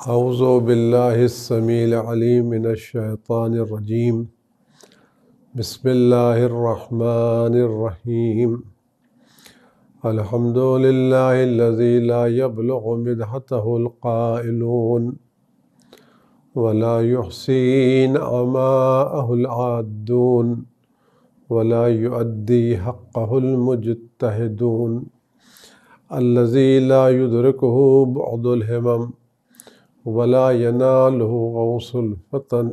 हाउज़बिल्लासमीलमिनशैतानरजीम बसमीम अलहमदिल्लाबलमदहतलक़ाइलून वलाहसिन अमाहदून वलाद्दी हक़लमजतहदून अल्लज़ी लादरकूब अदुलहमम ولا يناله غوص الفتن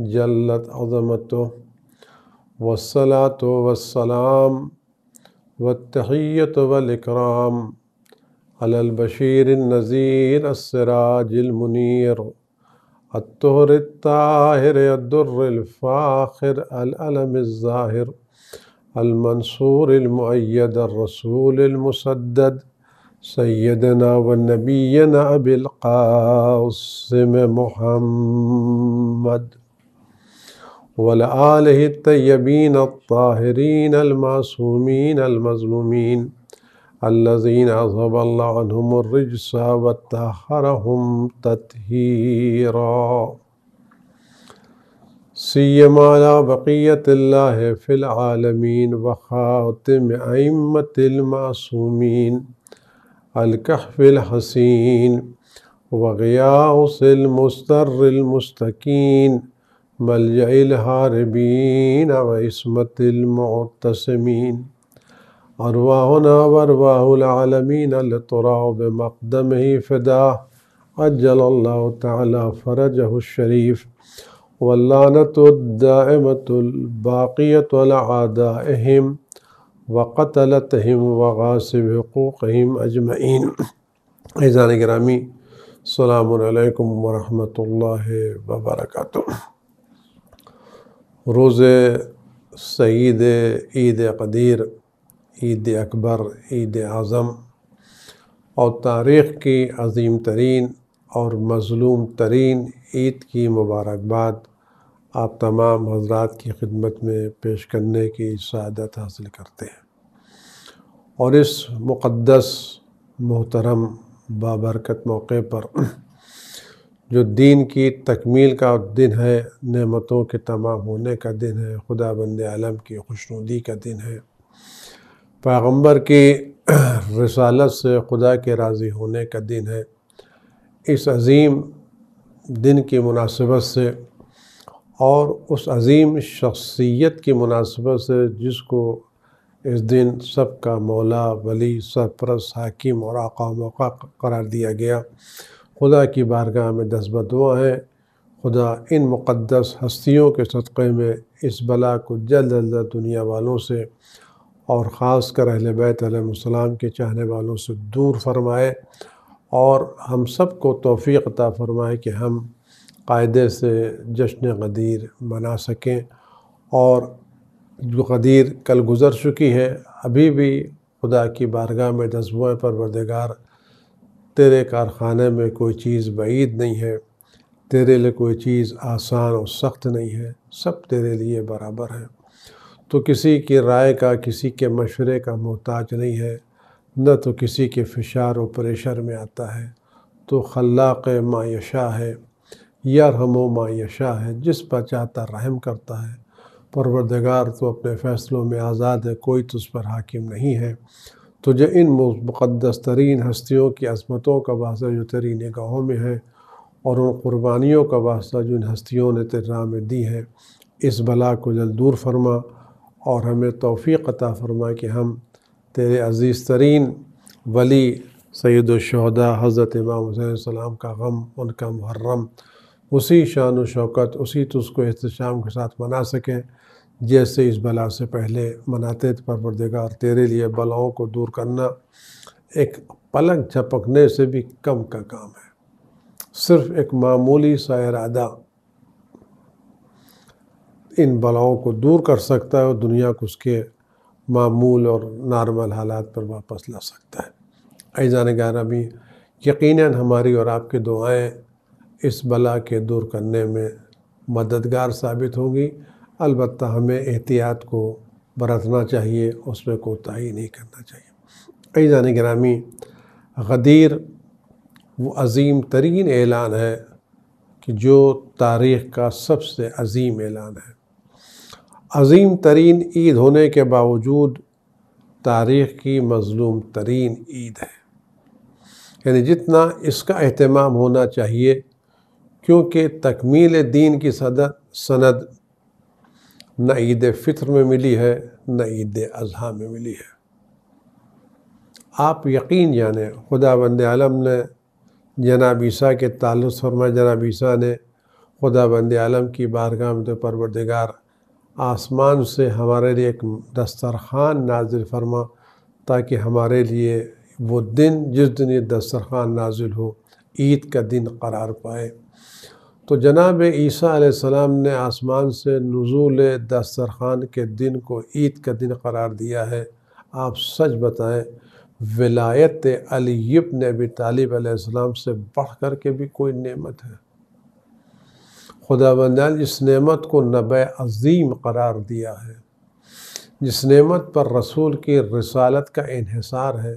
جلت عظمته والصلاة والسلام والتحية والإكرام على البشير النذير السراج المنير الطهر الطاهر الدر الفاخر الألم الزاهر المنصور المؤيد الرسول المسدد सैदना व नबीन अबिलकासम मोहम्मद वल तयबीन ताहरीन अलमासूमीन अलमजलूमीन अल्लज़ीन अज़बल्लाहमरजसा वतहरहम ततहीरा सीमाला बक़ीतल्ला फ़िलआलमीन वख़ातम अमतमासूमीन अलकहफिल हसीन मुस्तरमस्तकीन अलकहफ़िलहसिन वगयासमस्तरमस्तकीन मलयहारबीन वस्मतमतसमीन अरवाहना वरवाहमीन ही फ़िदा अजल तरजशरीफ़ अहम वक़तलतम वगासिब हकूक़म अजमैन ऐज़ान ग्रामी अलकुम वरहमतुल्लाह वबरक रोज़ सईद ईद कदीर ईद अकबर ईद आज़म और तारीख़ की अजीम तरीन और मज़लूम तरीन ईद की मुबारकबाद आप तमाम हजरात की खिदमत में पेश करने की शहादत हासिल करते हैं और इस मुक़दस मोहतरम बाबरकत मौके पर जो दीन की तकमील का दिन है नेमतों के तमाम होने का दिन है खुदा बंद आलम की खुशनुदी का दिन है पैगंबर की रसालत से खुदा के राज़ी होने का दिन है इस अजीम दिन की मुनासिबत से और उस अजीम शख्सियत की मुनासिबत से जिसको इस दिन सब का मौला वली सरपरस हाकिम और आका मौका करार दिया गया खुदा की बारगाह में दस बदवा है खुदा इन मुक़दस हस्तियों के सदक़े में इस बला को जल्द अल्द दुनिया वालों से और ख़ास कर अहल बैतम के चाहने वालों से दूर फरमाए और हम सब को तोफीकता अता फ़रमाए कि हम कायदे से जश्न गदीर मना सकें और जो कदीर कल गुज़र चुकी है अभी भी खुदा की बारगाह में जज्बों परवरदगार तेरे कारखाने में कोई चीज़ बीद नहीं है तेरे लिए कोई चीज़ आसान और सख्त नहीं है सब तेरे लिए बराबर है तो किसी की राय का किसी के मशवरे का मोहताज नहीं है न तो किसी के फिशार और प्रेशर में आता है तो खल्लाक मायशा है यार हमो मायशा है जिस पर चाहता रहम करता है परवरदगार तो अपने फ़ैसलों में आज़ाद है कोई तो उस पर हाकिम नहीं है तो जो इन मुक़दस तरीन हस्तियों की अजमतों का वास्ता जो तेरी निगाहों में है और उन क़ुरबानियों का वास्ता जिन हस्तियों ने तेरा में दी है इस बला को जल्द दूर फरमा और हमें तोफ़ी अता फरमा कि हम तेरे अज़ीज़ तरीन वली सैद हज़रत इमाम हुसैन सलाम का गम उनका मुहर्रम उसी शान व शौकत उसी तुस्को को के साथ मना सकें जैसे इस बला से पहले मनाते थे और तेरे लिए बलाओं को दूर करना एक पलंग झपकने से भी कम का काम है सिर्फ एक मामूली सा इरादा इन बलाओं को दूर कर सकता है और दुनिया को उसके मामूल और नॉर्मल हालात पर वापस ला सकता है ने गारा भी यकीन हमारी और आपके दुआएँ इस बला के दूर करने में मददगार साबित होंगी अलबत्त हमें एहतियात को बरतना चाहिए उसमें कोताही नहीं करना चाहिए कई जान ग्रामी गदीर वो अजीम तरीन ऐलान है कि जो तारीख़ का सबसे अजीम ऐलान है अजीम तरीन ईद होने के बावजूद तारीख़ की मज़लूम तरीन ईद है यानी जितना इसका अहतमाम होना चाहिए क्योंकि तकमील दीन की सद सनद न ईद फितर में मिली है न ईद अजहा में मिली है आप यकीन जाने खुदा बंद आलम ने जनाब ईसा के ताल्लुस फरमाए जनाब ईसा ने खुदा बंद आलम की बारगाह में तो परवरदिगार आसमान से हमारे लिए एक दस्तरखान नाजिल फरमा ताकि हमारे लिए वो दिन जिस दिन ये दस्तरखान नाजिल हो ईद का दिन करार पाए तो जनाब ईसा सलाम ने आसमान से नज़ुल दस्तरखान के दिन को ईद का दिन करार दिया है आप सच बताएं विलायत अलीब ने भी तालिब आसमाम से बढ़ कर के भी कोई नेमत है खुदा बंद इस नेमत को नब अज़ीम करार दिया है जिस नेमत पर रसूल की रसालत का इहिसार है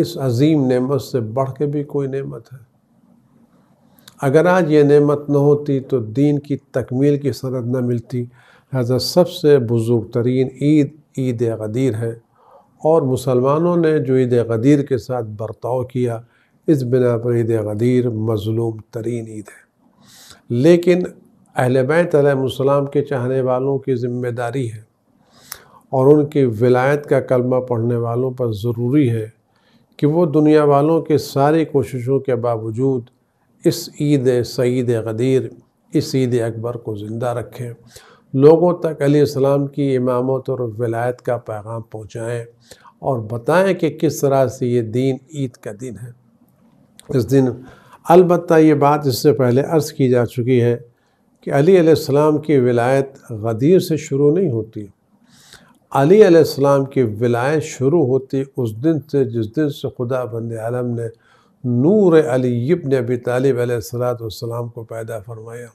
इस अज़ीम नेमत से बढ़ के भी कोई नेमत है अगर आज ये नेमत न होती तो दीन की तकमील की सदत न मिलती लिहाजा सबसे बुज़ुर्ग तरीन ईद ईद गदीर है और मुसलमानों ने जो ईद गदीर के साथ बर्ताव किया इस बिना पर ईद गदीर मज़लूम तरीन ईद है लेकिन अहल बैतम के चाहने वालों की ज़िम्मेदारी है और उनकी विलायत का कलमा पढ़ने वालों पर ज़रूरी है कि वो दुनिया वालों के सारी कोशिशों के बावजूद इस ईद सईद गदीर इस ईद अकबर को ज़िंदा रखें लोगों तक अलीम की इमामत और वलायत का पैगाम पहुँचाएँ और बताएँ कि किस तरह से ये दिन ईद का दिन है इस दिन अलबत् ये बात इससे पहले अर्ज़ की जा चुकी है कि अली की विलायत गदीर से शुरू नहीं होती अली की विलायत शुरू होती उस दिन से जिस दिन से खुदा बंद आलम ने नूर अली इब्न अबी तालिब अलैहिस्सलाम को पैदा फरमाया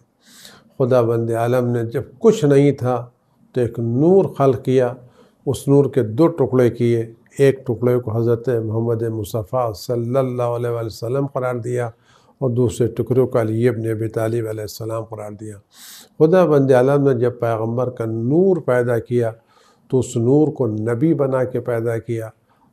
खुदा बंद आलम ने जब कुछ नहीं था तो एक नूर खल किया उस नूर के दो टुकड़े किए एक टुकड़े को हज़रत मोहम्मद मुस्तफ़ा सल्लल्लाहु अलैहि वसल्लम करार दिया और दूसरे टुकड़ों का अली इब्न अबी तालिब सलाम करार दिया खुदा बंद आलम ने जब पैगम्बर का नूर पैदा किया तो उस नूर को नबी बना के पैदा किया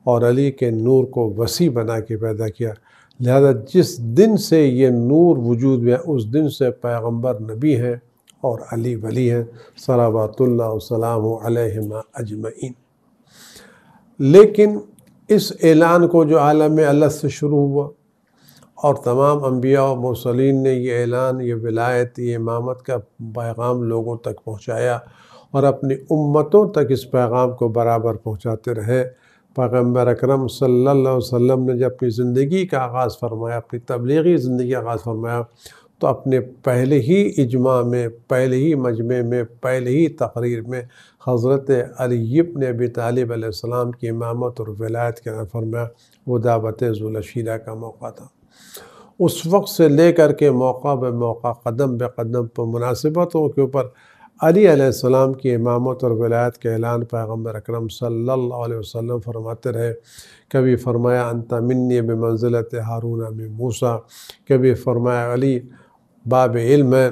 और अली के नूर को वसी बना के पैदा किया लिहाजा जिस दिन से ये नूर वजूद में उस दिन से पैगंबर नबी हैं और अली वली हैं सलाबातम अजमैन लेकिन इस ऐलान को जो आलम अलग से शुरू हुआ और तमाम अम्बिया मसलिन ने यह ऐलान ये विलायत ये इमामत का पैगाम लोगों तक पहुँचाया और अपनी उम्मतों तक इस पैगाम को बराबर पहुँचाते रहे पैगम्बर अक्रम वसम ने जब अपनी ज़िंदगी का आगाज़ फरमाया अपनी तबलीगी ज़िंदगी का आगाज़ फरमाया तो अपने पहले ही इजमा में पहले ही मजमे में पहले ही तकरीर में हज़रत अलीब ने अभी तालब आसमाम की इमामत और वलायत के फरमाया वो दावत जुलशीला का मौका था उस वक्त से ले कर के मौका ब मौका कदम ब कदम पर मुनासिबतों के ऊपर अली अलैहिस्सलाम की इमामत और वलायत के ऐलान पैगम्बर अकरम सल्लल्लाहु अलैहि वसल्लम फरमाते रहे कभी फरमाया अंता मिन्नी बमंजिलत हारून में मूसा कभी फरमाया अली बाब इल्म है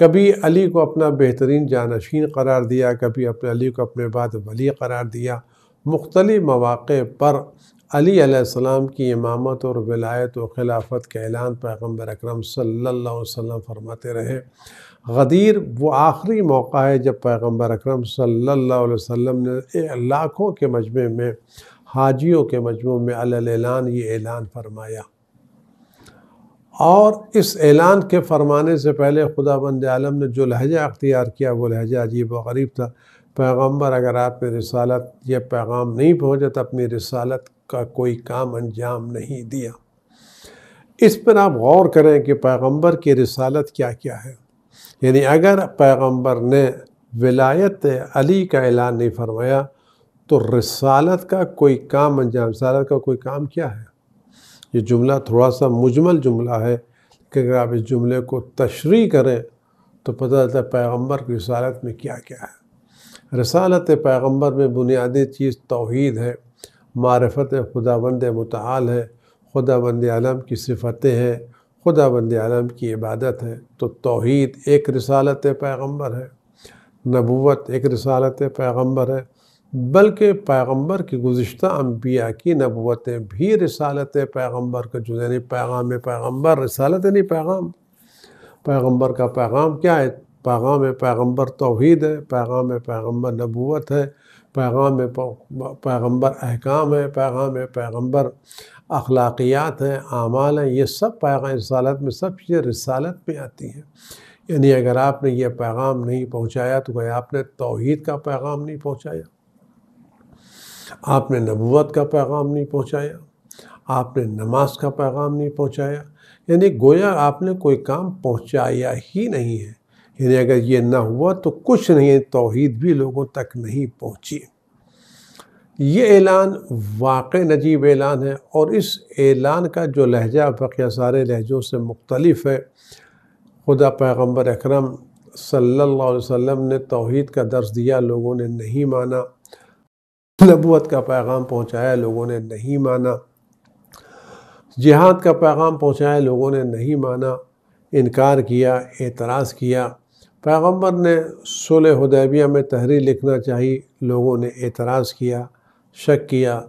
कभी अली को अपना बेहतरीन जानशीन करार दिया कभी अपने अली को अपने बाद वली करार दिया मुख्तलि मौाक़े पर अली अलैहिस्सलाम की इमामत और विलायत व खिलाफत के ऐलान पैगम्बर अकरम सल्लल्लाहु अलैहि वसल्लम फरमाते रहे गदीर वो आखिरी मौका है जब पैगंबर अकरम सल्लल्लाहु अलैहि वसल्लम ने लाखों के मजमे में हाजियों के मजमू में अलान ये ऐलान फरमाया और इस ऐलान के फरमाने से पहले खुदा बंद आलम ने जो लहजा अख्तियार किया वो लहजा अजीब व गरीब था पैगंबर अगर आप में रसालत यह पैगाम नहीं पहुँचा तो अपनी रसालत का कोई काम अंजाम नहीं दिया इस पर आप गौर करें कि पैगंबर की रसालत क्या क्या है यानी अगर पैगंबर ने विलायत अली का ऐलान नहीं फरमाया तो रसालत का कोई काम अंजाम रसालत का कोई काम क्या है ये जुमला थोड़ा सा मुजमल जुमला है कि अगर आप इस जुमले को तशरी करें तो पता चलता है पैगम्बर की रसालत में क्या क्या है रसालत पैगम्बर में बुनियादी चीज़ तोहद है मारफत खुदाबंद मताल है खुदाबंद आलम की सिफतें हैं खुदा बंद आलम की इबादत है तो तोहद एक रसालत पैगम्बर है नबूत एक रसालत पैगम्बर है बल्कि पैगम्बर की गुज्त अम्बिया की नबूतें भी रसालत पैगम्बर का जो यानी पैगाम पैगम्बर रसालत नहीं पैगाम पैगम्बर का पैगाम क्या है पैगाम पैगम्बर तोहद है पैगाम पैगम्बर नबूत है पैगाम पैगम्बर अहकाम है पैगाम पैगम्बर अखलाकियात हैं आमाल हैं ये सब पैगाम रसालत में सब चीज़ें रसालत में आती हैं यानी अगर आपने ये पैगाम नहीं पहुँचाया तो गया आपने तोहद का पैगाम नहीं पहुँचाया आपने नबूत का पैगाम नहीं पहुँचाया आपने नमाज का पैगाम नहीं पहुँचाया यानी गोया आपने कोई काम पहुँचाया ही नहीं है यानी अगर ये ना हुआ तो कुछ नहीं तोहद भी लोगों तक नहीं पहुँची ये ऐलान वाक़ नजीब ऐलान है और इस ऐलान का जो लहजा फ़किया सारे लहजों से मुख्तलफ़ है खुदा पैगम्बर अक्रम सल्लाम ने तोहद का दर्ज दिया लोगों ने नहीं माना नबूत का पैगाम पहुँचाया लोगों ने नहीं माना जिहाद का पैगाम पहुँचाया लोगों ने नहीं माना इनकार किया एतराज़ किया पैगम्बर ने सुलह हदैबिया में तहरीर लिखना चाहिए लोगों ने एतराज़ किया शक किया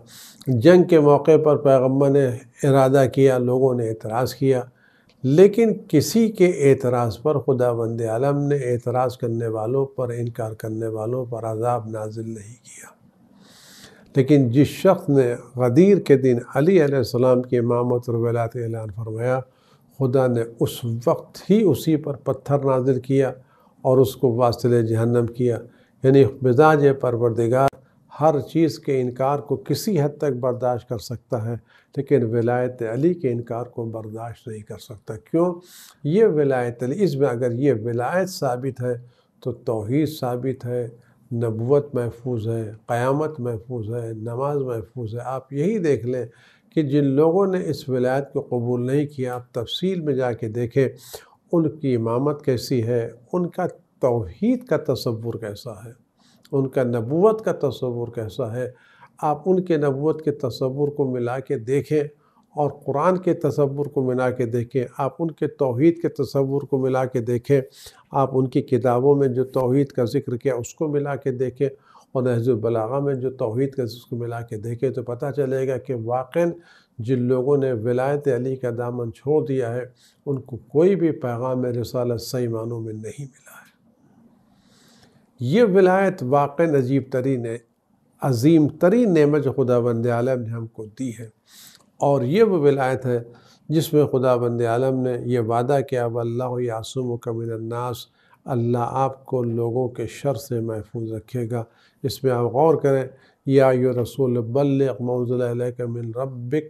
जंग के मौके पर पैगम्बर ने इरादा किया लोगों ने एतराज़ किया लेकिन किसी के एतराज़ पर खुदा बंद आलम ने एतराज़ करने वालों पर इनकार करने वालों पर आज़ाब नाजिल नहीं किया लेकिन जिस शख्स ने गदीर के दिन अली सलाम की इमामत रवैलात ऐलान फरमाया खुदा ने उस वक्त ही उसी पर पत्थर नाजिल किया और उसको वास्तव जहन्नम किया यानी मिजाज परवरदिगार हर चीज़ के इनकार को किसी हद तक बर्दाश्त कर सकता है लेकिन विलायत अली के इनकार को बर्दाश्त नहीं कर सकता क्यों ये विलायत अली इसमें अगर ये विलायत साबित है तो तोहद साबित है नबूत महफूज है क़यामत महफूज है नमाज महफूज है आप यही देख लें कि जिन लोगों ने इस विलायत को कबूल नहीं किया आप तफसील में जा के देखें उनकी इमामत कैसी है उनका तोहद का तस्वुर कैसा है उनका नबूत का तस्वुर कैसा है आप उनके नबूत के तस्वुर को मिला के देखें और कुरान के तस्वुर को मिला के देखें आप उनके तोहद के तस्वुर को मिला के देखें आप उनकी किताबों में जो तोहद का जिक्र किया उसको मिला के देखें और नहजुलबलागा में जो तोहद का उसको मिला के देखें तो पता चलेगा कि वाकई जिन लोगों ने विलायत अली का दामन छोड़ दिया है उनको कोई भी पैगाम रसाल सही मानों में नहीं मिला है ये विलायत वाक़ अजीब तरीन है अजीम तरीन जो खुदा बंद आलम ने हमको दी है और ये वो विलायत है जिसमें खुदा बंद आलम ने यह वादा किया वल्ला यासुम कमिनन्नास अल्लाह आपको लोगों के शर से महफूज रखेगा इसमें आप गौर करें या यो रसूल बल्लमिन रबिक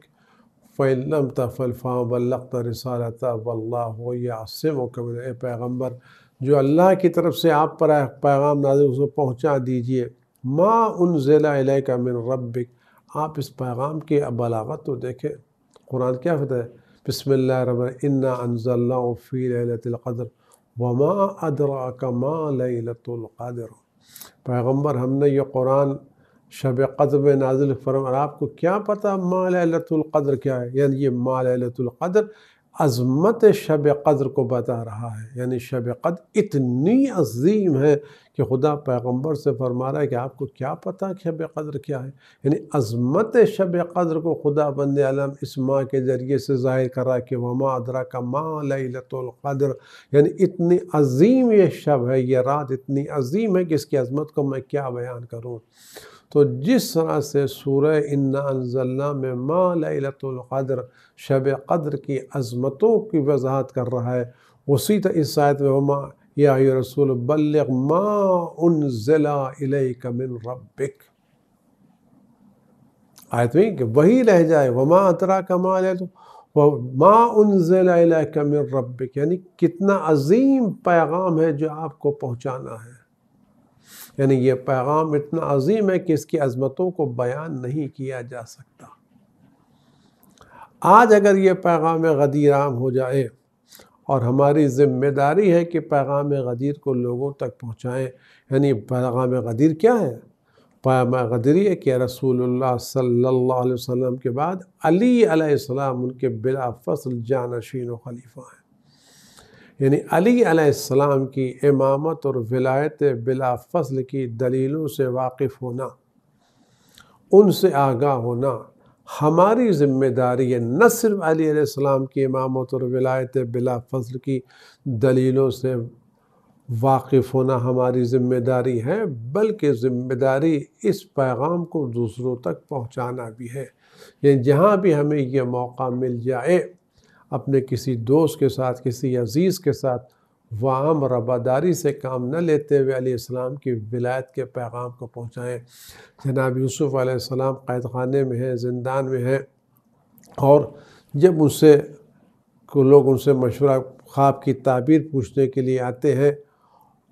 फ़ैलम तफ़ल फ़ाम बल्लत रसालत यासम कमिन पैगम्बर जो अल्लाह की तरफ से आप पर पैगाम नाजिल उसको पहुँचा दीजिए माँ उन ज़िला का मिन रबिक आप इस पैगाम की बलागत तो देखें कुरान क्या होता है बसमिल्ल इन्ना वमा अदरा कमा पैगम्बर हमने ये कुरान शब कदर में नाजिल फरम और आपको क्या पता माँ लतिलक़दर क्या है यानी ये माँ लतिलक़दर अज़मत शब कद्र को बता रहा है यानी शब कद इतनी अजीम है कि खुदा पैगंबर से फरमा रहा है कि आपको क्या पता कि शब कद्र क्या है यानी अज़मत शब कद्र को खुदा बंद आलम इस माँ के ज़रिए से ज़ाहिर करा कि वमा अदरा का माँ लतर यानी इतनी अजीम ये शब है ये रात इतनी अजीम है कि इसकी अज़मत को मैं क्या बयान करूँ तो जिस तरह से सूरह इन्ना में माँ लतुल्क़द्र शब कद्र की अज़मतों की वजाहत कर रहा है उसी तरह इस आयत में हमा या रसूल बल्ल मा उन ज़िला कमिन रबिक आयत में कि वही रह जाए वमा अतरा कमा ले तो वह माँ उन ज़िला कमिन रबिक यानी कितना अजीम पैगाम है जो आपको पहुँचाना है यानी ये पैगाम इतना अजीम है कि इसकी अजमतों को बयान नहीं किया जा सकता आज अगर ये पैगाम गदीराम हो जाए और हमारी जिम्मेदारी है कि पैगाम गदीर को लोगों तक पहुँचाएँ यानी पैगाम गदीर क्या है पैम गदीर है कि रसूल सल्ला वसम के बाद अली सलाम उनके बिलाफ़सल जानशीन खलीफा हैं यानी अली अलैहिस्सलाम की इमामत और विलायत बिला फजल की दलीलों से वाकिफ़ होना उनसे आगा होना हमारी जिम्मेदारी है न सिर्फ अली अलैहिस्सलाम की इमामत और विलायत बिला फजल की दलीलों से वाकिफ़ होना हमारी जिम्मेदारी है बल्कि ज़िम्मेदारी इस पैगाम को दूसरों तक पहुँचाना भी है जहाँ भी हमें यह मौका मिल जाए अपने किसी दोस्त के साथ किसी अजीज़ के साथ वाम रबादारी से काम न लेते हुए अलीसम की विलायत के पैगाम को पहुँचाएँ जनाब यूसुफ़ कैद खाने में हैं जिंदान में हैं और जब उनसे को लोग उनसे मशवरा ख्वाब की ताबीर पूछने के लिए आते हैं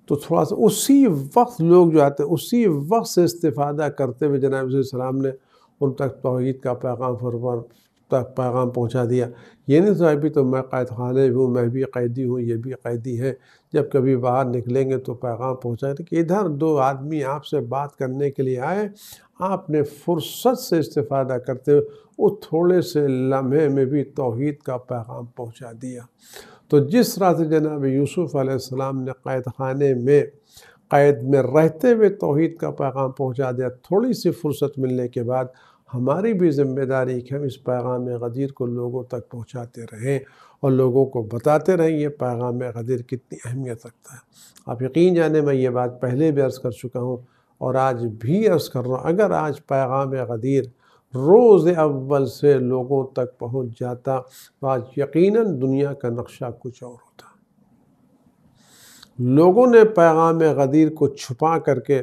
तो थोड़ा सा उसी वक्त लोग जो आते हैं उसी वक्त से इस्तादा करते हुए जनाब सलाम ने उन तक तोहद का पैगाम फरमान तक पैगाम पहुंचा दिया ये नहीं सोचा भी तो मैं कैद खाने हूँ मैं भी कैदी हूँ ये भी कैदी है जब कभी बाहर निकलेंगे तो पैगाम पहुँचाएंगे तो कि इधर दो आदमी आपसे बात करने के लिए आए आपने फुर्सत से इस्तेफादा करते हुए उस थोड़े से लम्हे में भी तोहद का पैगाम पहुँचा दिया तो जिस से जनाब यूसुफ़ आसमाम ने कैद खाने में कैद में रहते हुए तोहद का पैगाम पहुँचा दिया थोड़ी सी फुर्सत मिलने के बाद हमारी भी जिम्मेदारी कि हम इस पैगाम गदीर को लोगों तक पहुंचाते रहें और लोगों को बताते रहें ये पैगाम गदीर कितनी अहमियत रखता है आप यकीन जाने मैं ये बात पहले भी अर्ज़ कर चुका हूँ और आज भी अर्ज़ कर रहा हूँ अगर आज पैगाम गदीर रोज़ अव्वल से लोगों तक पहुँच जाता तो आज यकीन दुनिया का नक्शा कुछ और होता लोगों ने पैगाम गदीर को छुपा करके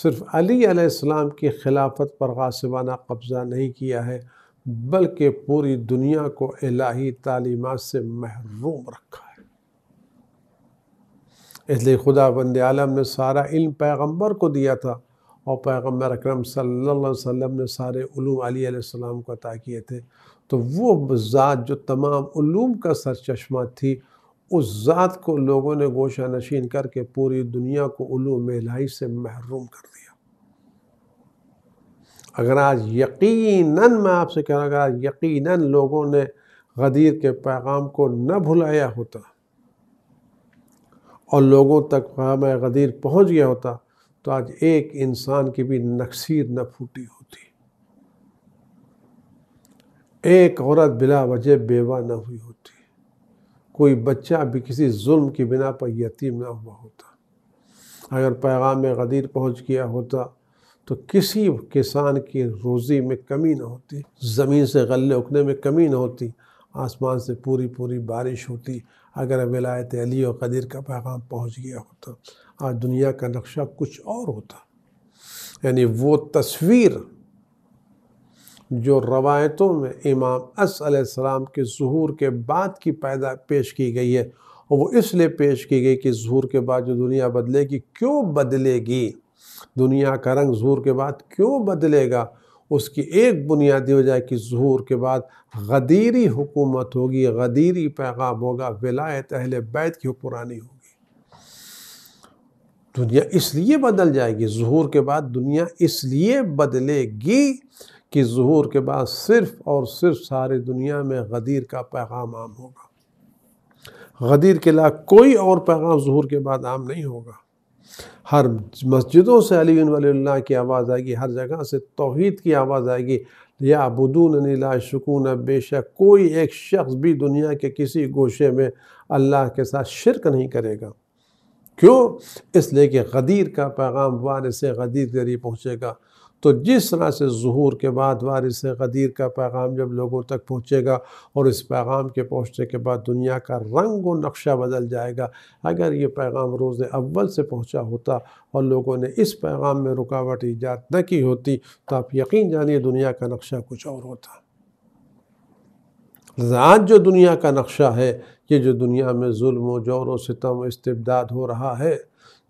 सिर्फ अली अलैहिस्सलाम की खिलाफत पर गासिबाना कब्ज़ा नहीं किया है बल्कि पूरी दुनिया को इलाही तालीमत से महरूम रखा है इसलिए खुदा बंद आलम ने सारा इल्म पैगंबर को दिया था और पैगंबर अकरम सल्लल्लाहु अलैहि वसल्लम ने सारे उलूम अली अलैहिस्सलाम को अता किए थे तो वो ज़ात जो तमाम उलूम का सरचश्मा थी उस ज़ात को लोगों ने गोशा नशीन करके पूरी दुनिया को उलू इलाही से महरूम कर दिया अगर आज यकीनन मैं आपसे कह रहा अगर आज यकीनन लोगों ने गदीर के पैगाम को न भुलाया होता और लोगों तक पैगाम गदीर पहुंच गया होता तो आज एक इंसान की भी नक्सीर न फूटी होती एक औरत बिला वजह बेवा न हुई होती कोई बच्चा भी किसी जुल्म की बिना पर यतीम ना हुआ होता अगर पैगाम गदीर पहुंच गया होता तो किसी किसान की रोज़ी में कमी ना होती ज़मीन से गले उगने में कमी ना होती आसमान से पूरी पूरी बारिश होती अगर विलायत अली और कदीर का पैगाम पहुंच गया होता आज दुनिया का नक्शा कुछ और होता यानी वो तस्वीर जो रवायतों में इमाम असलम के ूर के बाद की पैदा पेश की गई है और वो इसलिए पेश की गई कि ूर के बाद जो दुनिया बदलेगी क्यों बदलेगी दुनिया का रंग ूर के बाद क्यों बदलेगा उसकी एक बुनियादी वजह कि ूर के बाद गदीरी हुकूमत होगी गदीरी पैगाम होगा विलायत अहले बैत की पुरानी होगी दुनिया इसलिए बदल जाएगी ूर के बाद दुनिया इसलिए बदलेगी कि जहूर के बाद सिर्फ और सिर्फ सारी दुनिया में गदीर का पैगाम आम होगा गदीर के अलावा कोई और पैगाम जहूर के बाद आम नहीं होगा हर मस्जिदों से अली वाल की आवाज़ आएगी हर जगह से तोहद की आवाज़ आएगी या बदून नीला शकून बेशक कोई एक शख्स भी दुनिया के किसी गोशे में अल्लाह के साथ शिरक नहीं करेगा क्यों इसलिए कि गदीर का पैगाम वार से गदीर के लिए पहुँचेगा तो जिस तरह से जहूर के बाद वारिस गदीर का पैगाम जब लोगों तक पहुँचेगा और इस पैगाम के पहुँचने के बाद दुनिया का रंग व नक्शा बदल जाएगा अगर ये पैगाम रोज़ अव्वल से पहुँचा होता और लोगों ने इस पैगाम में रुकावट ईजाद न की होती तो आप यकीन जानिए दुनिया का नक्शा कुछ और होता आज जो दुनिया का नक्शा है ये जो दुनिया में जुल्म जोर व सितम इस्तबदाद हो रहा है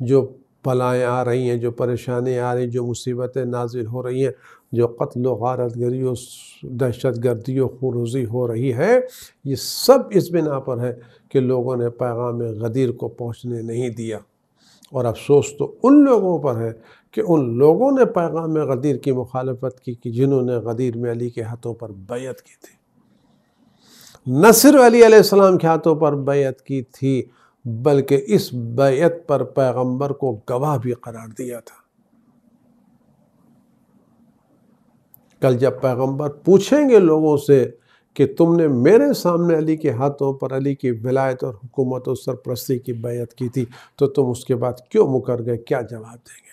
जो बलाएँ आ रही हैं जो परेशानी आ रही हैं जो मुसीबतें नाजिल हो रही हैं जो कत्ल वारत गरी और दहशत गर्दी और खरूजी हो रही है ये सब इस बिना पर है कि लोगों ने पैगाम गदीर को पहुँचने नहीं दिया और अफसोस तो उन लोगों पर है कि उन लोगों ने पैगाम गदीर की मुखालफत की कि जिन्होंने गदीर में अली के हाथों पर बैत की थी न सिर्फ अली के हाथों पर बैत की थी बल्कि इस बैत पर पैगंबर को गवाह भी करार दिया था कल जब पैगंबर पूछेंगे लोगों से कि तुमने मेरे सामने अली के हाथों पर अली की विलायत और हुकूमत और सरप्रस्ती की बैत की थी तो तुम उसके बाद क्यों मुकर गए क्या जवाब देंगे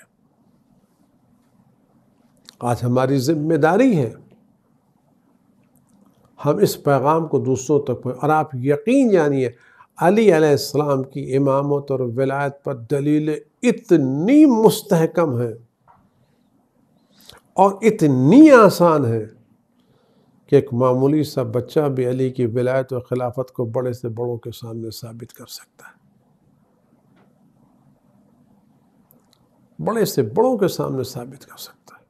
आज हमारी जिम्मेदारी है हम इस पैगाम को दूसरों तक पहुँच और आप यकीन जानिए अली अलैहिस्सलाम की इमामत और वलायत पर दलीलें इतनी मुस्तहकम हैं और इतनी आसान है कि एक मामूली सा बच्चा भी अली की विलायत और खिलाफत को बड़े से बड़ों के सामने साबित कर सकता है बड़े से बड़ों के सामने साबित कर सकता है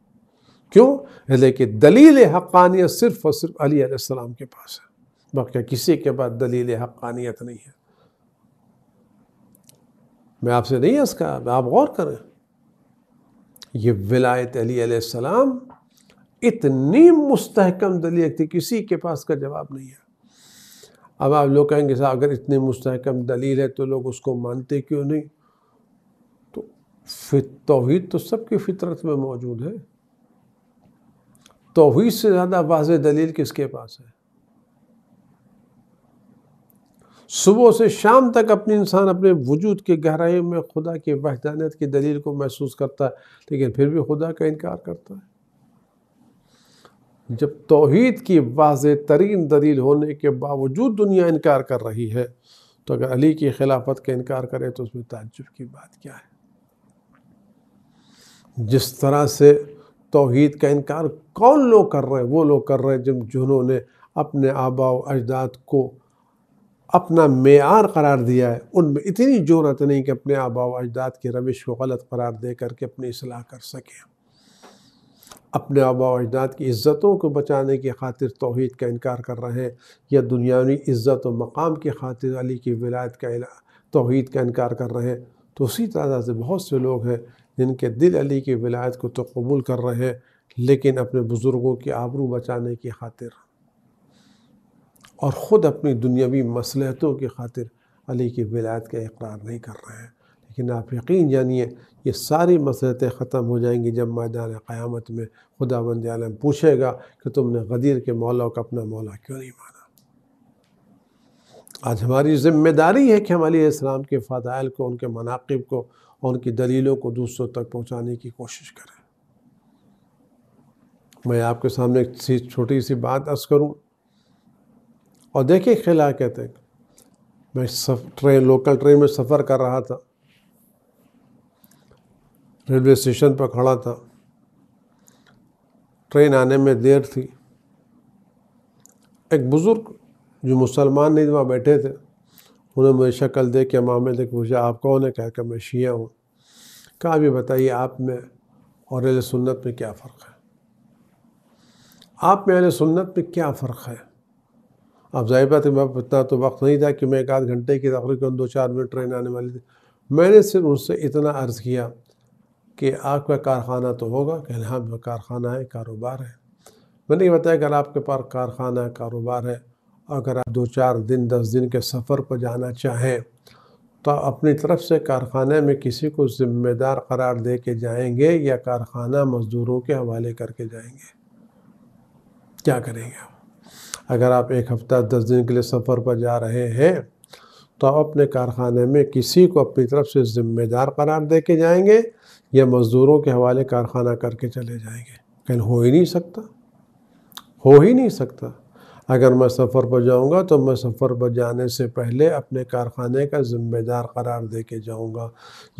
क्यों लेकिन दलील हक़ानियत सिर्फ और सिर्फ अली के पास है बाकी किसी के पास दलील हक़ानियत नहीं है मैं आपसे नहीं हंस का आप गौर करें ये विलायत अली सलाम इतनी मुस्तकम दलील थी किसी के पास का जवाब नहीं है अब आप लोग कहेंगे साहब अगर इतनी मुस्तकम दलील है तो लोग उसको मानते क्यों नहीं तो फिर तोहहीद तो सबकी फितरत में मौजूद है तोहहीद से ज़्यादा वाज दलील किसके पास है सुबह से शाम तक अपने इंसान अपने वजूद के गहराइयों में खुदा की वहदानियत की दलील को महसूस करता है लेकिन फिर भी खुदा का इनकार करता है जब तोहद की वाज तरीन दलील होने के बावजूद दुनिया इनकार कर रही है तो अगर अली की खिलाफत का इनकार करें तो उसमें ताजुब की बात क्या है जिस तरह से तोहद का इनकार कौन लोग कर रहे हैं वो लोग कर रहे हैं जिन जिन्होंने अपने आबाव अजदाद को अपना मैार करार दिया है उनमें इतनी जरूरत नहीं कि अपने आबाव अजदाद की रविश को गलत करार दे करके अपनी असलाह कर सकें अपने आबा अजदाद की इज़्ज़तों को बचाने की खातिर तोहद का इनकार कर रहे हैं या दुनियावी इज़्ज़त व मकाम की खातिर अली की विलायत का तोहद का इनकार कर रहे हैं तो उसी तरह से बहुत से लोग हैं जिनके दिल अली की विलायत को तो कबूल कर रहे हैं लेकिन अपने बुज़ुर्गों की आबरू बचाने की खातिर और ख़ुद अपनी दुनियावी मसलहतों की खातिर अली की विलायत का इकरार नहीं कर रहे हैं लेकिन आप यकीन जानिए ये सारी मसलतें ख़त्म हो जाएंगी जब मैदान क़यामत में खुदा बंद आलम पूछेगा कि तुमने गदीर के मौला का अपना मौला क्यों नहीं माना आज हमारी जिम्मेदारी है कि हम अली इस्लाम के फ़ादाइल को उनके मनाकब को और उनकी दलीलों को दूसरों तक पहुँचाने की कोशिश करें मैं आपके सामने एक छोटी सी बात अर्ज़ करूँ और देखिए खिला कहते मैं सफ ट्रेन लोकल ट्रेन में सफ़र कर रहा था रेलवे स्टेशन पर खड़ा था ट्रेन आने में देर थी एक बुज़ुर्ग जो मुसलमान नहीं वहाँ बैठे थे उन्होंने मुझे शक्ल दे के मामले देख पूछा आप कौन है कहा कि मैं शिया हूँ कहा भी बताइए आप में और अल सुन्नत में क्या फ़र्क है आप में अल सुन्नत में क्या फ़र्क है अब जाहिर बात है मैं इतना तो वक्त नहीं था कि मैं एक आध घंटे की तकरीबन दो चार मिनट ट्रेन आने वाली थी मैंने सिर्फ उनसे इतना अर्ज़ किया कि आपका कारखाना तो होगा कहने हाँ मेरा कारखाना है कारोबार है मैंने ये बताया अगर आपके पास कारखाना है कारोबार है अगर आप दो चार दिन दस दिन के सफ़र पर जाना चाहें तो अपनी तरफ से कारखाने में किसी को ज़िम्मेदार करार दे के जाएंगे या कारखाना मज़दूरों के हवाले करके जाएंगे क्या करेंगे आप अगर आप एक हफ़्ता दस दिन के लिए सफ़र पर जा रहे हैं तो आप अपने कारखाने में किसी को अपनी तरफ से ज़िम्मेदार करार दे के जाएंगे या मज़दूरों के हवाले कारखाना करके चले जाएंगे कहीं हो ही नहीं सकता हो ही नहीं सकता अगर मैं सफ़र पर जाऊंगा तो मैं सफ़र पर जाने से पहले अपने कारखाने का ज़िम्मेदार करार दे के जाऊँगा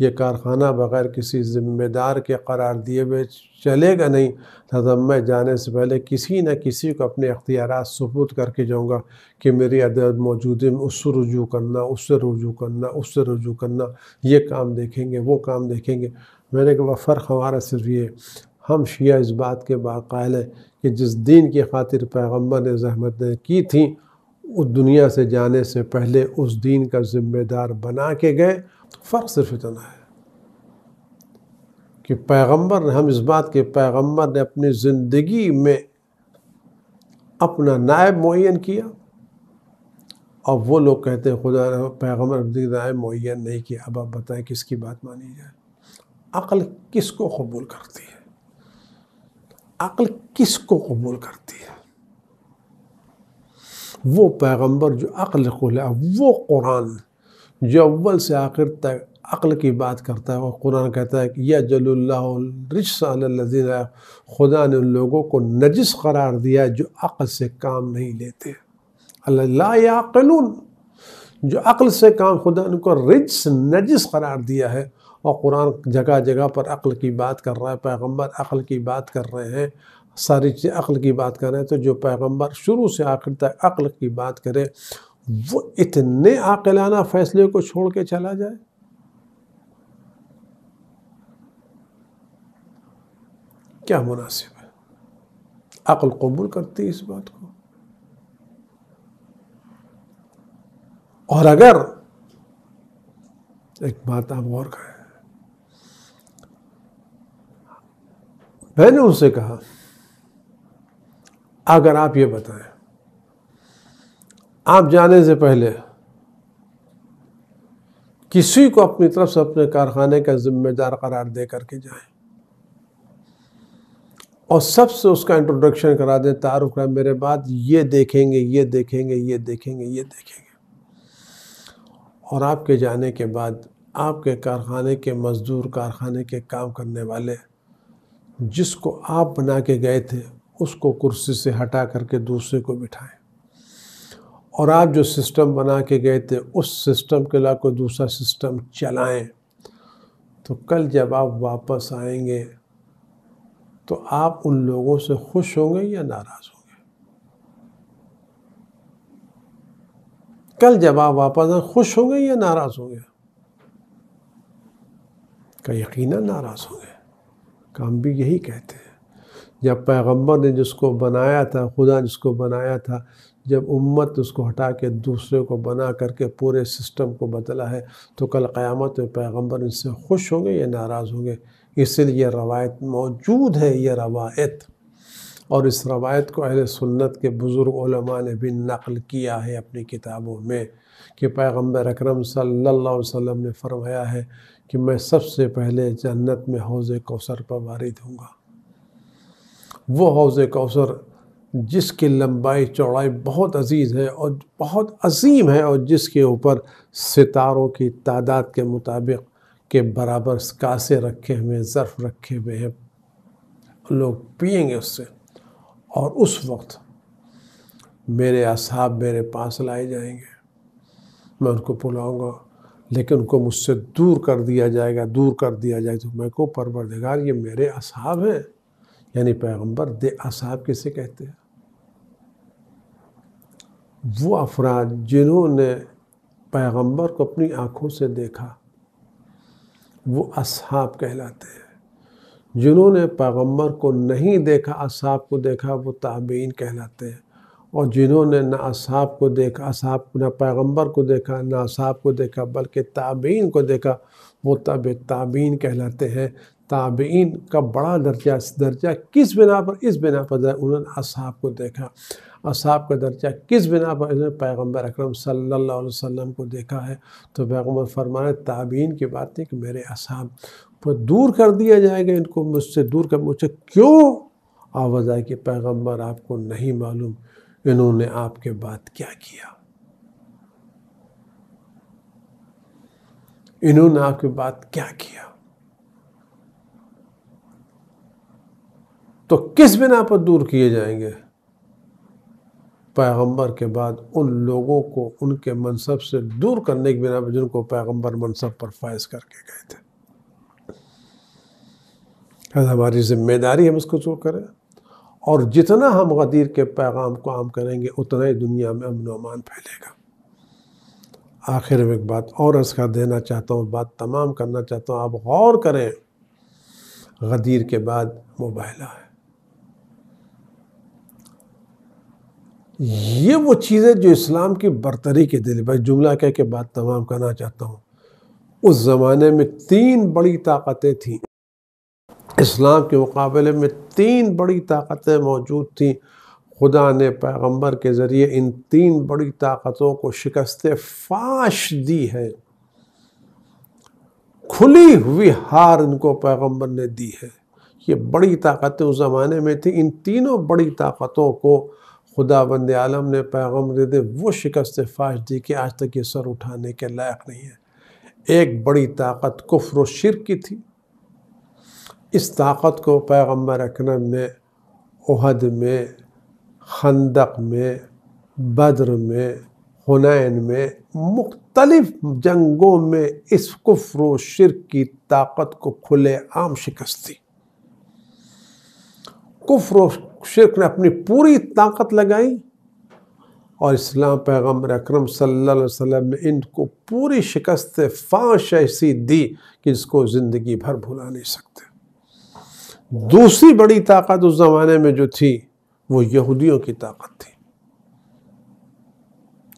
ये कारखाना बग़ैर किसी ज़िम्मेदार के करार दिए हुए चलेगा नहीं तथा मैं जाने से पहले किसी न किसी को अपने अख्तियार सबूत करके जाऊँगा कि मेरी अदालत मौजूद है उससे रुजू करना उससे रुजू करना उससे रुजू करना ये काम देखेंगे वो काम देखेंगे मैंने कहा फ़र्क हमारा सिर्फ ये हम शिया इस बात के बाक़ायल हैं कि जिस दीन की खातिर पैगम्बर ने जहमतें की थी उस दुनिया से जाने से पहले उस दीन का ज़िम्मेदार बना के गए तो फ़र्क सिर्फ इतना है कि पैगंबर ने हम इस बात के पैगंबर ने अपनी ज़िंदगी में अपना नायब मुन किया और वो लोग कहते हैं खुदा पैगम्बर अपनी नायब मुन नहीं किया अब आप बताएं किसकी बात मानी जाए अक़ल किसको कबूल करती है अक्ल किस को कबूल करती है वो पैगंबर जो अक्ल खुला वो कुरान जो अव्वल से आखिर तक अक्ल की बात करता है और कुरान कहता है कि यह जल्लाजीन खुदा ने उन लोगों को नजिस करार दिया जो अक्ल से काम नहीं लेते अल्लाह जो अक्ल से काम खुदा ने उनको रिज नजिस करार दिया है और कुरान जगह जगह पर अक्ल की बात कर रहा है पैगंबर अक्ल की बात कर रहे हैं सारी चीज़ अक्ल की बात कर रहे हैं तो जो पैगंबर शुरू से आखिर तक अक्ल की बात करे वो इतने आकलाना फैसले को छोड़ के चला जाए क्या मुनासिब है अक्ल कबूल करती है इस बात को और अगर एक बात आप गौर करें मैंने उनसे कहा अगर आप ये बताएं आप जाने से पहले किसी को अपनी तरफ से अपने कारखाने का जिम्मेदार करार दे करके जाएं और सबसे उसका इंट्रोडक्शन करा दें तारुफ करा मेरे बाद ये देखेंगे ये देखेंगे ये देखेंगे ये देखेंगे और आपके जाने के बाद आपके कारखाने के मज़दूर कारखाने के काम करने वाले जिसको आप बना के गए थे उसको कुर्सी से हटा करके दूसरे को बिठाएं और आप जो सिस्टम बना के गए थे उस सिस्टम के ला कोई दूसरा सिस्टम चलाएं तो कल जब आप वापस आएंगे तो आप उन लोगों से खुश होंगे या नाराज़ होंगे कल जब आप वापस आए खुश होंगे या नाराज़ होंगे का यकीन नाराज़ होंगे काम भी यही कहते हैं जब पैगंबर ने जिसको बनाया था खुदा जिसको बनाया था जब उम्मत उसको हटा के दूसरे को बना करके पूरे सिस्टम को बदला है तो कल क़यामत में पैगंबर इससे खुश होंगे या नाराज़ होंगे इसलिए यह रवायत मौजूद है यह रवायत और इस रवायत को अहले सुन्नत के बुज़ुर्ग ने भी नकल किया है अपनी किताबों में कि पैगंबर अकरम सल्लल्लाहु अलैहि वसल्लम ने फरमाया है कि मैं सबसे पहले जन्नत में हौज़ कौसर पर वारिद हूँगा वो हौज़ कौसर जिसकी लंबाई चौड़ाई बहुत अजीज़ है और बहुत अजीम है और जिसके ऊपर सितारों की तादाद के मुताबिक के बराबर कासे रखे हुए ज़र्फ रखे हुए हैं लोग पियेंगे उससे और उस वक्त मेरे असाब मेरे पास लाए जाएंगे मैं उनको पुलाऊँगा लेकिन उनको मुझसे दूर कर दिया जाएगा दूर कर दिया जाएगा तो मैं को परवरदिगार ये मेरे असाब हैं यानी पैगंबर दे असाब किसे कहते हैं वो अफराद जिन्होंने पैगंबर को अपनी आँखों से देखा वो असहाब कहलाते हैं जिन्होंने पैगंबर को नहीं देखा असाब को देखा वो ताबीन कहलाते हैं और जिन्होंने ना असाब को देखा असाब ना पैगंबर को देखा ना असाब को देखा बल्कि ताबीन को देखा वो तब ताबीन कहलाते हैं ताबीन का बड़ा दर्जा दर्जा किस बिना पर इस बिना पर उन्होंने असाब को देखा असाब का दर्जा किस बिना पर इन्होंने पैगम्बर अक्रम सल्ला वसम को देखा है तो पैगम्बर फरमान ताबीन की बात है कि मेरे असाब को दूर कर दिया जाएगा इनको मुझसे दूर कर मुझसे क्यों आवाज़ आई कि पैगम्बर आपको नहीं मालूम इन्होंने आपके बाद क्या किया इन्होंने आपके बाद क्या किया तो किस बिना पर दूर किए जाएंगे पैगंबर के बाद उन लोगों को उनके मनसब से दूर करने के बिना पर जिनको पैगंबर मनसब पर फायज करके गए थे हमारी जिम्मेदारी हम इसको चोर करें और जितना हम गदीर के पैगाम को आम करेंगे उतना ही दुनिया में अमन अमान फैलेगा आखिर में एक बात और असका देना चाहता हूँ बात तमाम करना चाहता हूँ आप गौर करें गदीर के बाद मोबाइल है ये वो चीज़ें जो इस्लाम की बरतरी के दिल भाई जुमला कह के बात तमाम करना चाहता हूँ उस ज़माने में तीन बड़ी ताकतें थीं इस्लाम के मुकाबले में तीन बड़ी ताकतें मौजूद थीं खुदा ने पैगंबर के ज़रिए इन तीन बड़ी ताकतों को शिकस्त फाश दी है खुली हुई हार इनको पैगंबर ने दी है ये बड़ी ताकतें उस ज़माने में थी इन तीनों बड़ी ताकतों को खुदा बंद आलम ने पैगम्बर दे वो शिकस्त फाश दी कि आज तक ये सर उठाने के लायक नहीं है एक बड़ी ताकत कुफर शिर की थी इस ताकत को पैगम्बर अकरम ने उहद में खंदक में बद्र में हुनैन में मुख्तलिफ़ जंगों में इस कुफ्र शिर की ताकत को खुले आम शिकस्त दी कुफ्र शिरक ने अपनी पूरी ताकत लगाई और इस्लाम पैगम्बर अक्रम वसल्लम ने इनको पूरी शिकस्त फाश ऐसी दी कि इसको ज़िंदगी भर भुला नहीं सकता दूसरी बड़ी ताकत उस ज़माने में जो थी वो यहूदियों की ताकत थी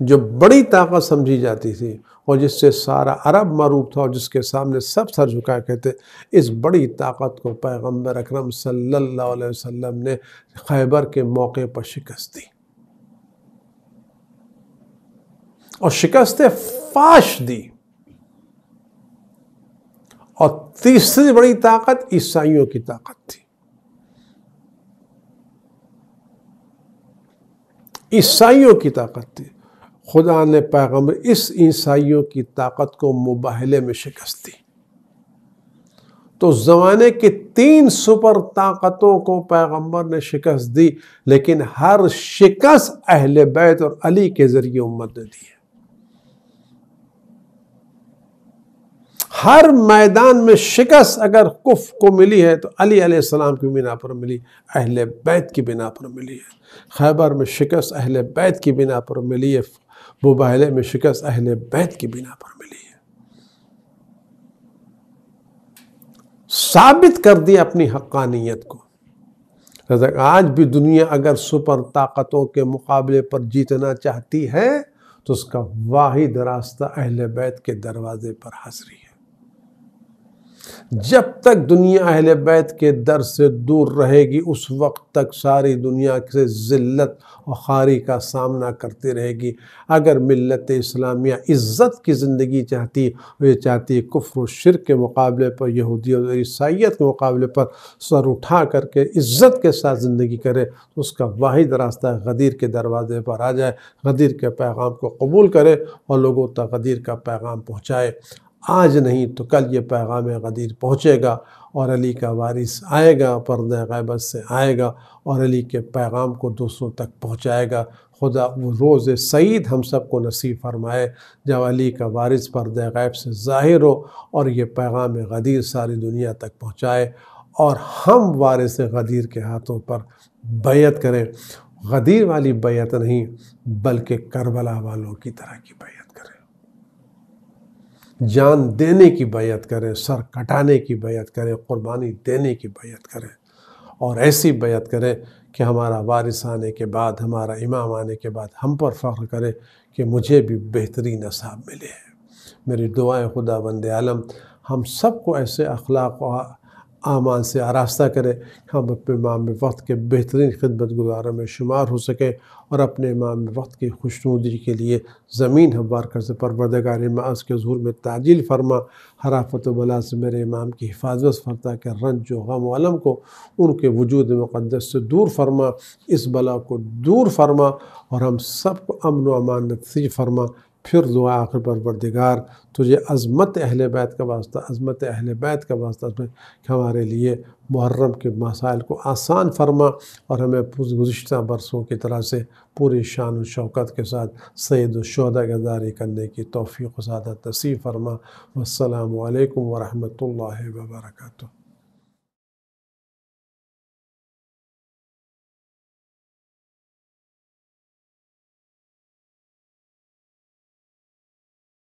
जो बड़ी ताकत समझी जाती थी और जिससे सारा अरब मरूब था और जिसके सामने सब सर झुका कहते इस बड़ी ताकत को पैगम्बर अक्रम सल्लल्लाहु अलैहि वसल्लम ने खैबर के मौके पर शिकस्त दी और शिकस्त फाश दी और तीसरी बड़ी ताकत ईसाइयों की ताकत थी ईसाइयों की ताकत थी खुदा ने पैगम्बर इस ईसाइयों की ताकत को मुबाहले में शिकस्त दी तो ज़माने के तीन सुपर ताकतों को पैगंबर ने शिकस्त दी लेकिन हर शिकस्त अहल बैत और अली के ज़रिए उम्मत ने दी है हर मैदान में शिकस्त अगर कुफ को मिली है तो अली अलैहिस्सलाम की बिना पर मिली अहल बैत की बिना पर मिली है खैबर में शिकस्त अहल बैत की बिना पर मिली है मुबाहले में शिकस्त अहल बैत की बिना पर मिली है साबित कर दिया अपनी हक्कानियत को आज भी दुनिया अगर सुपर ताकतों के मुकाबले पर जीतना चाहती है तो उसका वाहिद रास्ता अहल बैत के दरवाजे पर हाजिरी जब तक दुनिया अहल बैत के दर से दूर रहेगी उस वक्त तक सारी दुनिया से ज़िलत और खारी का सामना करती रहेगी अगर मिलत इस्लामिया इज़्ज़त की ज़िंदगी चाहती तो ये चाहती है कुफ्र शिर के मुकाबले पर यहूदी और ईसाइत के मुकाबले पर सर उठा करके इज़्ज़त के साथ ज़िंदगी करे तो उसका वाहिद रास्ता गदीर के दरवाज़े पर आ जाए गदीर के पैगाम को कबूल करे और लोगों तक गदीर का पैगाम पहुँचाए आज नहीं तो कल ये पैगाम गदीर पहुँचेगा और अली का वारिस आएगा पर्द गैबत से आएगा और अली के पैगाम को दूसरों तक पहुँचाएगा खुदा वो रोज़ सईद हम सब को नसीब फरमाए जब अली का वारिस पर्द गैब से ज़ाहिर हो और ये पैगाम गदीर सारी दुनिया तक पहुँचाए और हम वारिस गदीर के हाथों पर बैत करें गदीर वाली बैत नहीं बल्कि करबला वालों की तरह की बैत जान देने की बैत करें सर कटाने की बैत करें कुर्बानी देने की बैत करें और ऐसी बैत करें कि हमारा वारिस आने के बाद हमारा इमाम आने के बाद हम पर फ़ख्र करें कि मुझे भी बेहतरीन असाब मिले हैं मेरी दुआएं खुदा बंद आलम हम सबको ऐसे अखलाक आमान से आरास्ता करें हम अपने माम वक्त के बेहतरीन खिदमत गुजारों में शुमार हो सकें और अपने इमाम वक्त की खुशनुदी के लिए ज़मीन हमार कर से परवरदगार माज के जहूर में ताजील फरमा हराफत बला से मेरे इमाम की हिफाजत फरता के रंज गम वालम को उनके वजूद मुक़दस से दूर फरमा इस बला को दूर फरमा और हम सब को अमन व अमान नसीब फरमा फिर दुआ आखिर परवरदिगार तुझे अज़मत अहल बैत का वास्ता अज़मत अहल बैत का वास्ता उसमें हमारे लिए मुहर्रम के मसाइल को आसान फरमा और हमें गुज्त बरसों की तरह से पूरी शान और शौकत के साथ सैद शहदा करने की तोफ़ी को सादा तसी फरमा वालकम वरहमल वर्का